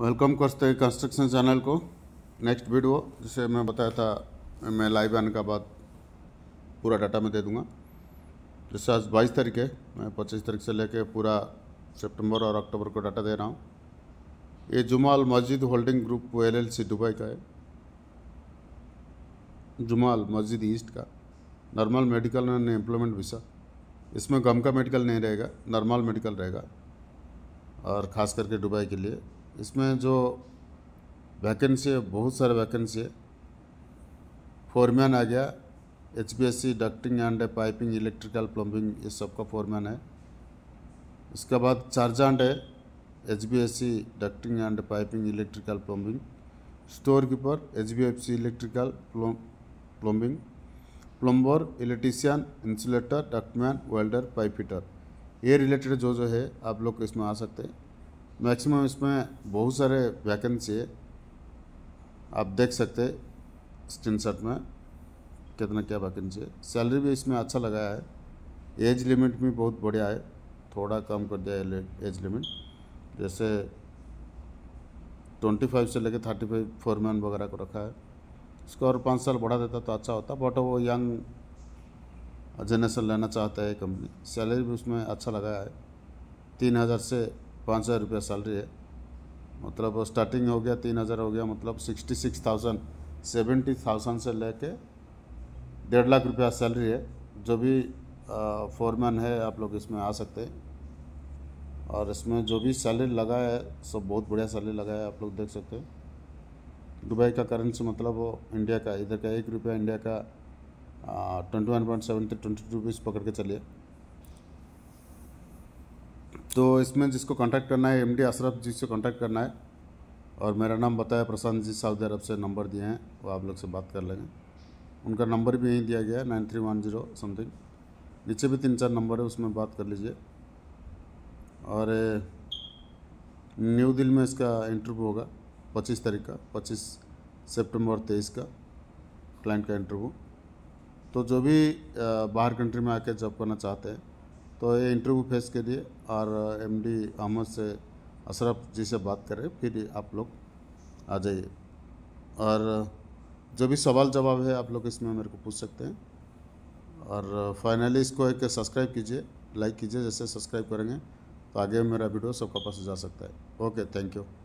welcome करते हैं construction channel को नेक्स्ट वीडियो जिसे मैं बताया था मैं लाइव आने का बाद पूरा डाटा मैं दे दूंगा जैसे आज बाईस तारीख है मैं पच्चीस तारीख से लेकर पूरा सितंबर और अक्टूबर को डाटा दे रहा हूँ ये जुमाल मस्जिद होल्डिंग ग्रुप एल दुबई का है जुमाल मस्जिद ईस्ट का normal medical and employment visa इसमें गम का मेडिकल नहीं रहेगा नॉर्मल मेडिकल रहेगा और ख़ास करके दुबई के लिए इसमें जो वैकेंसी है बहुत सारे वैकेंसी है फोरमैन आ गया H B S C ducting and piping electrical plumbing ये सब का फोरमैन है इसके बाद चार्जेंट है H B S C ducting and piping electrical plumbing store keeper H B F C electrical plumbing plumber electrician insulator ductman welder pipe fitter ये related जो जो है आप लोग इसमें आ सकते हैं मैक्सिमम इसमें बहुत सारे वैकेंसी है आप देख सकते स्क्रीन शॉट में कितना क्या वैकेंसी है सैलरी भी इसमें अच्छा लगाया है एज लिमिट भी बहुत बढ़िया है थोड़ा कम कर दिया है एज लिमिट जैसे ट्वेंटी फाइव से लेकर थर्टी फाइव फोरमैन वगैरह को रखा है इसको और पाँच साल बढ़ा देता तो अच्छा होता बट वो यंग जनरेशन लेना चाहता है कंपनी सैलरी भी उसमें अच्छा लगाया है तीन हज़ार से पाँच हज़ार रुपया सैलरी है मतलब स्टार्टिंग हो गया तीन हज़ार हो गया मतलब sixty six thousand seventy thousand से लेके डेढ़ लाख रुपया सैलरी है जो भी फोरमैन है आप लोग इसमें आ सकते हैं और इसमें जो भी सैलरी लगा है सब बहुत बढ़िया सैलरी लगा है आप लोग देख सकते हैं दुबई का करेंसी मतलब वो इंडिया का इधर का एक रुपया इंडिया का twenty one point seventy twenty two rupees पकड़ के चलिए तो इसमें जिसको कांटेक्ट करना है एमडी अशरफ जी से कांटेक्ट करना है और मेरा नाम बताया प्रशांत जी सऊदी अरब से नंबर दिए हैं वो आप लोग से बात कर लेंगे उनका नंबर भी यहीं दिया गया है nine three one zero something नीचे भी तीन चार नंबर है उसमें बात कर लीजिए और न्यू दिल्ली में इसका इंटरव्यू होगा पच्चीस तारीख का पच्चीस सेप्टेम्बर तेईस का क्लाइंट का इंटरव्यू तो जो भी बाहर कंट्री में आके जॉब करना चाहते हैं तो ये इंटरव्यू फेस लिए और एमडी अहमद से अशरफ जी से बात करें फिर आप लोग आ जाइए और जो भी सवाल जवाब है आप लोग इसमें मेरे को पूछ सकते हैं और फाइनली इसको एक सब्सक्राइब कीजिए लाइक कीजिए जैसे सब्सक्राइब करेंगे तो आगे मेरा वीडियो सबका पास जा सकता है ओके थैंक यू